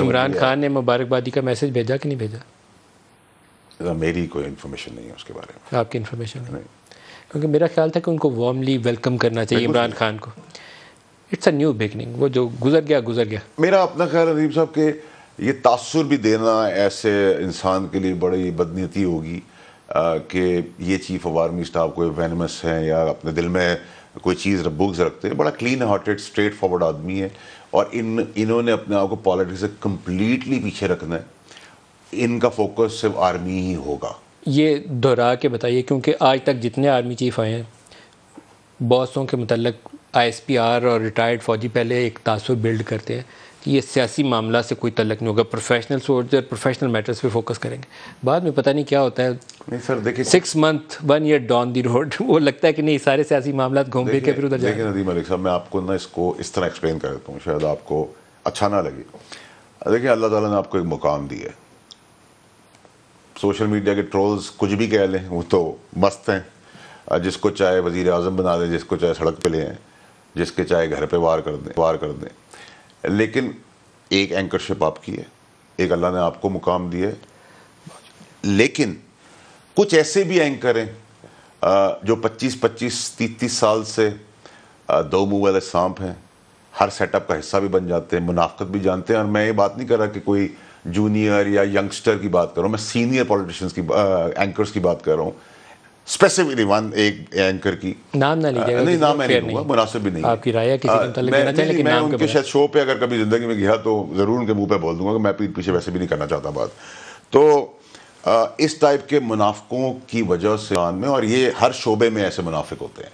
तो इमरान खान ने मुबारकबादी का मैसेज भेजा कि नहीं भेजा मेरी कोई इन्फॉर्मेशन नहीं है उसके बारे में आपकी इन्फॉर्मेशन नहीं क्योंकि मेरा ख्याल था कि उनको वार्मली वेलकम करना चाहिए इमरान खान को इट्स अ न्यू बिगनिंग वो जो गुजर गया गुजर गया मेरा अपना ख्याल अदीब साहब के ये तासर भी देना ऐसे इंसान के लिए बड़ी बदनीति होगी कि ये चीफ ऑफ आर्मी स्टाफ कोई वेनमस है या अपने दिल में कोई चीज़ बुक्स रखते हैं बड़ा क्लीन हार्टेड स्ट्रेट फॉरवर्ड आदमी है और इन इन्होंने अपने आप को पॉलिटिक्स से कम्प्लीटली पीछे रखना है इनका फोकस सिर्फ आर्मी ही होगा ये दोहरा के बताइए क्योंकि आज तक जितने आर्मी चीफ आए हैं बॉसों के मतलब आईएसपीआर और रिटायर्ड फ़ौजी पहले एक तासर बिल्ड करते हैं कि ये सियासी मामला से कोई तलक नहीं होगा प्रोफेशनल सोल्जर प्रोफेशनल मैटर्स पे फोकस करेंगे बाद में पता नहीं क्या होता है नहीं सर देखिए six month one year down the road वो लगता है कि नहीं सारे सियासी मामला घूम फिर के फिर उधर देखिए नदी मलिक साहब मैं आपको ना इसको इस तरह एक्सप्लेन कर देता हूँ शायद आपको अच्छा ना लगे देखिए अल्लाह ताला ने आपको एक मुकाम दिया है सोशल मीडिया के ट्रोल्स कुछ भी कह लें वो तो मस्त हैं जिसको चाहे वज़ी अजम बना दें जिसको चाहे सड़क पर ले आए जिसके चाहे घर पर वार कर दें वार कर दें लेकिन एक एंकरशिप आपकी है एक अल्लाह ने आपको मुकाम दिया है लेकिन कुछ ऐसे भी एंकर हैं जो 25-25 तीस तीस साल से दो मुँह वाले सांप हैं हर सेटअप का हिस्सा भी बन जाते हैं मुनाफ़त भी जानते हैं और मैं ये बात नहीं कर रहा कि कोई जूनियर या यंगस्टर की बात कर रहा हूँ मैं सीनियर पॉलिटिशियंस की एंकर्स की बात कर रहा हूँ स्पेसिफिकली वन एक एंकर की नाम ना लीजिएगा नहीं नाम मैं नहीं लूंगा मुनासिब भी नहीं आपकी राय किसी मतलब के मतलब लेना चाहिए लेकिन मैं उनके शायद शो पे अगर कभी ज़िंदगी में गया तो ज़रूर उनके मुंह पे बोल दूंगा कि मैं पीछे वैसे भी नहीं करना चाहता बात तो इस टाइप के मुनाफकों की वजह से में और ये हर शोबे में ऐसे मुनाफिक होते हैं